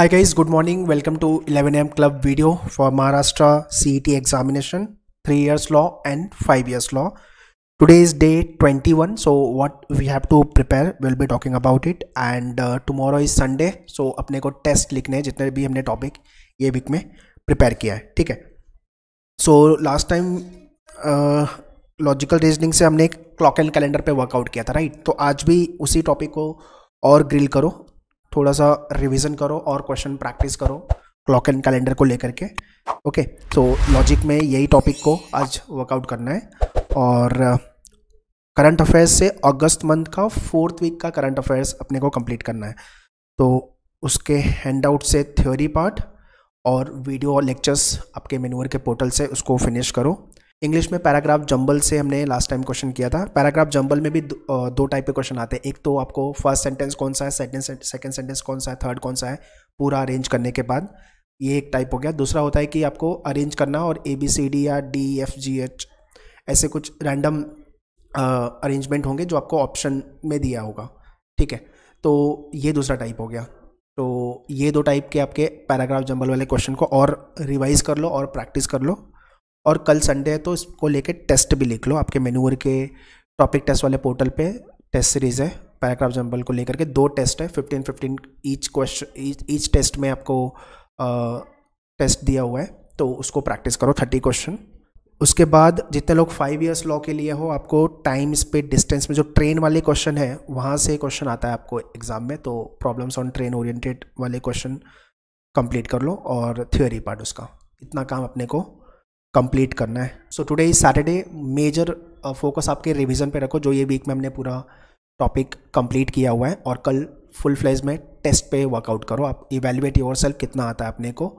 Hi guys, good morning. Welcome to 11am club video for Maharashtra CET examination, 3 years law and 5 years law. Today is day 21. So what we have to prepare, we'll be talking about it. And uh, tomorrow is Sunday. So अपने को test लिखने हैं जितने भी हमने topic ये week में prepare किया है ठीक है So last time logical uh, reasoning से हमने एक क्लॉक एंड कैलेंडर पे वर्कआउट किया था राइट तो आज भी उसी टॉपिक को और ग्रिल करो थोड़ा सा रिवीजन करो और क्वेश्चन प्रैक्टिस करो क्लॉक एंड कैलेंडर को लेकर के ओके तो लॉजिक में यही टॉपिक को आज वर्कआउट करना है और करंट uh, अफेयर्स से अगस्त मंथ का फोर्थ वीक का करंट अफेयर्स अपने को कंप्लीट करना है तो उसके हैंड आउट से थ्योरी पार्ट और वीडियो लेक्चर्स आपके मेनूअर के पोर्टल से उसको फिनिश करो इंग्लिश में पैराग्राफ जंबल से हमने लास्ट टाइम क्वेश्चन किया था पैराग्राफ जंबल में भी दो, दो टाइप के क्वेश्चन आते हैं एक तो आपको फर्स्ट सेंटेंस कौन सा है सेकंड सेकंड सेंटेंस कौन सा है थर्ड कौन सा है पूरा अरेंज करने के बाद ये एक टाइप हो गया दूसरा होता है कि आपको अरेंज करना और ए बी सी डी या डी एफ जी एच ऐसे कुछ रैंडम अरेंजमेंट होंगे जो आपको ऑप्शन में दिया होगा ठीक है तो ये दूसरा टाइप हो गया तो ये दो टाइप के आपके पैराग्राफ जंबल वाले क्वेश्चन को और रिवाइज कर लो और प्रैक्टिस कर लो और कल संडे है तो इसको लेके टेस्ट भी लिख लो आपके मेनूअर के टॉपिक टेस्ट वाले पोर्टल पे टेस्ट सीरीज़ है पैराग्राफ जम्बल को लेकर के दो टेस्ट है fifteen fifteen each question each test में आपको आ, टेस्ट दिया हुआ है तो उसको प्रैक्टिस करो थर्टी क्वेश्चन उसके बाद जितने लोग फाइव इयर्स लॉ के लिए हो आपको टाइम स्पीड डिस्टेंस में जो ट्रेन वाले क्वेश्चन है वहाँ से क्वेश्चन आता है आपको एग्जाम में तो प्रॉब्लम्स ऑन ट्रेन ओरिएंटेड वाले क्वेश्चन कंप्लीट कर लो और थ्योरी पार्ट उसका इतना काम अपने को कंप्लीट करना है so today is Saturday major focus आपके रिवीजन पे रखो जो ये वीक में हमने पूरा टॉपिक कंप्लीट किया हुआ है और कल फुल फ्लेज में टेस्ट पे वर्कआउट करो आप इवेल्युएट योर कितना आता है अपने को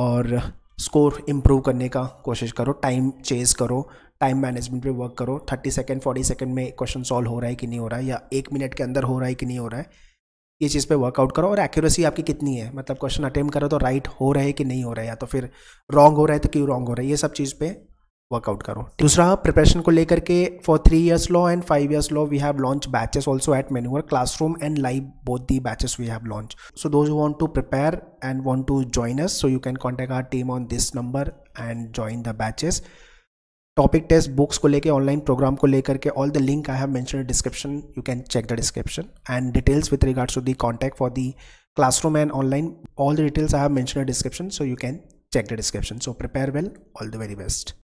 और स्कोर इम्प्रूव करने का कोशिश करो टाइम चेज करो टाइम मैनेजमेंट पे वर्क करो थर्टी सेकेंड फोर्टी सेकेंड में क्वेश्चन सॉल्व हो रहा है कि नहीं हो रहा है या एक मिनट के अंदर हो रहा है कि नहीं हो रहा है ये चीज़ पे वर्कआउट करो और एक्यूरेसी आपकी कितनी है मतलब क्वेश्चन अटेम्प्ट करो तो राइट हो रहे कि नहीं हो रहा है या तो फिर रॉन्ग हो रहा है तो क्यों रॉन्ग हो रहा है ये सब चीज़ पे वर्कआउट करो दूसरा प्रिपरेशन को लेकर के for three years law and five years law we have launch batches also at Menuar classroom and live both the batches we have launch so those want to prepare and want to join us so you can contact our team on this number and join the batches topic test books को लेकर online program को लेकर के all the link I have mention description you can check the description and details with regards to the contact for the classroom and online all the details I have mention description so you can check the description so prepare well all the very best